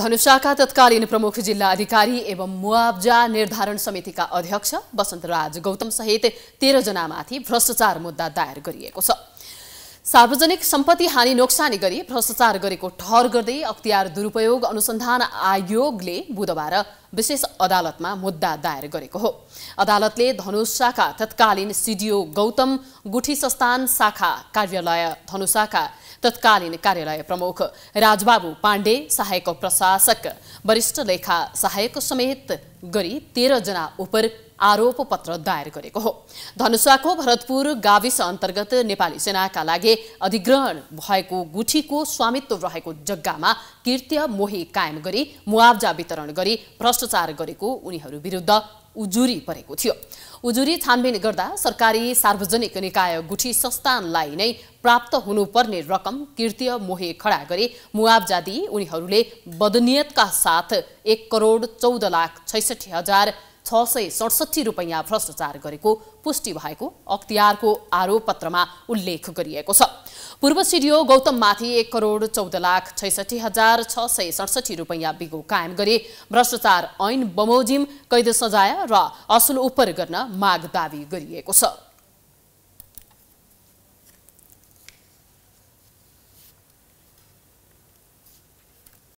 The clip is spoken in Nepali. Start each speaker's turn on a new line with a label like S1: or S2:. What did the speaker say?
S1: धनुषाका तत्कालीन प्रमुख जिल्ला अधिकारी एवं मुआब्जा निर्धारण समितिका अध्यक्ष वसन्तराज गौतम सहित तेह्रजनामाथि भ्रष्टाचार मुद्दा दायर गरिएको छ सार्वजनिक सम्पत्ति हानि नोक्सानी गरी भ्रष्टाचार गरेको ठहर गर्दै अख्तियार दुरुपयोग अनुसन्धान आयोगले बुधबार विशेष अदालतमा मुद्दा दायर गरेको हो अदालतले धनुषाका तत्कालीन सिडिओ गौतम गुठी संस्थान शाखा कार्यालय धनुषाका तत्कालीन कार्यालय प्रमुख राजबाबु पाण्डे सहायक प्रशासक वरिष्ठ लेखा सहायक समेत गरी जना उप आरोप पत्र दायर गरेको हो धनुषाको भरतपुर गाविस अन्तर्गत नेपाली सेनाका लागि अधिग्रहण भएको गुठीको स्वामित्व रहेको जग्गामा कृत्य मोही कायम गरी मुआब्जा वितरण गरी भ्रष्टाचार गरेको उनीहरू विरुद्ध उजुरी परेको थियो उजुरी छानबिन गर्दा सरकारी सार्वजनिक निकाय गुठी संस्थानलाई नै प्राप्त हुनुपर्ने रकम कृतीय मोहे खडा गरे मुआब्जा दिई उनीहरूले बदनियतका साथ एक करोड चौध लाख छैसठी हजार छ सय सडसठी रुपैयाँ भ्रष्टाचार गरेको पुष्टि भएको अख्तियारको आरोप पत्रमा उल्लेख गरिएको छ पूर्व सिडिओ गौतममाथि एक करोड चौध लाख छैसठी हजार छ सय सडसठी रुपैयाँ बिगो कायम गरे भ्रष्टाचार ऐन बमोजिम कैद सजाय र असुल उपर गर्न माग दावी गरिएको छ